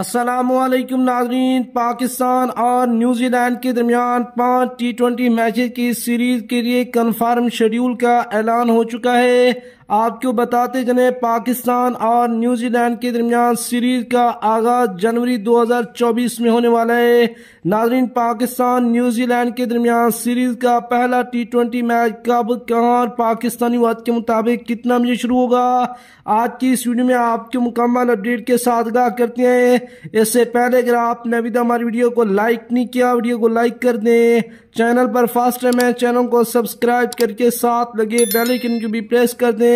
असलम नाजरीन पाकिस्तान और न्यूजीलैंड के दरमियान पाँच टी ट्वेंटी मैच की सीरीज के लिए कन्फर्म शेड्यूल का ऐलान हो चुका है आपको बताते चले पाकिस्तान और न्यूजीलैंड के दरमियान सीरीज का आगाज जनवरी 2024 में होने वाला है नाजरीन पाकिस्तान न्यूजीलैंड के दरमियान सीरीज का पहला टी ट्वेंटी मैच कब कहाँ और पाकिस्तानी वक्त के मुताबिक कितना बजे शुरू होगा आज की इस वीडियो में आपके मुकम्मल अपडेट के साथ आगाह करते हैं इससे पहले अगर आपने अभी तक हमारी वीडियो को लाइक नहीं किया वीडियो को लाइक कर दें चैनल पर फास्ट टाइम है चैनल को सब्सक्राइब करके साथ लगे बेल आइकन को भी प्रेस कर दें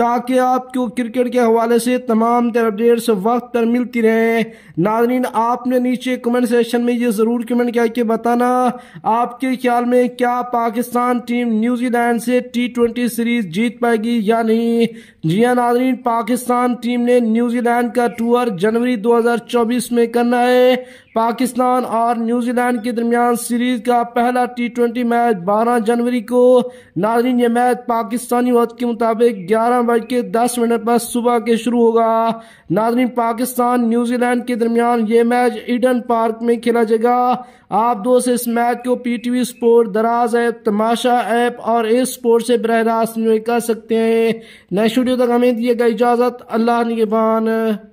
ताकि आपको क्रिकेट के हवाले से तमाम तर अपडेट्स वक्त पर मिलती रहें नाजरीन आपने नीचे कमेंट सेक्शन में ये ज़रूर कमेंट किया कि बताना आपके ख्याल में क्या पाकिस्तान टीम न्यूजीलैंड से टी ट्वेंटी सीरीज़ जीत पाएगी या नहीं जी हाँ नाजरीन पाकिस्तान टीम ने न्यूजीलैंड का टूर जनवरी 2024 में करना है पाकिस्तान और न्यूजीलैंड के दरमियान सीरीज का पहला टी ट्वेंटी मैच 12 जनवरी को नाजरीन ये मैच पाकिस्तानी वक्त के मुताबिक 11 बज के दस मिनट पर सुबह के शुरू होगा नाजरीन पाकिस्तान न्यूजीलैंड के दरमियान ये मैच ईडन पार्क में खेला जाएगा आप दोस्त इस मैच को P T V sport Daraz app Tamasha app और इस स्पोर्ट से बरह रास्त कर सकते हैं नए स्टूडियो तक हमें दिएगा इजाज़त अल्लाह निगबान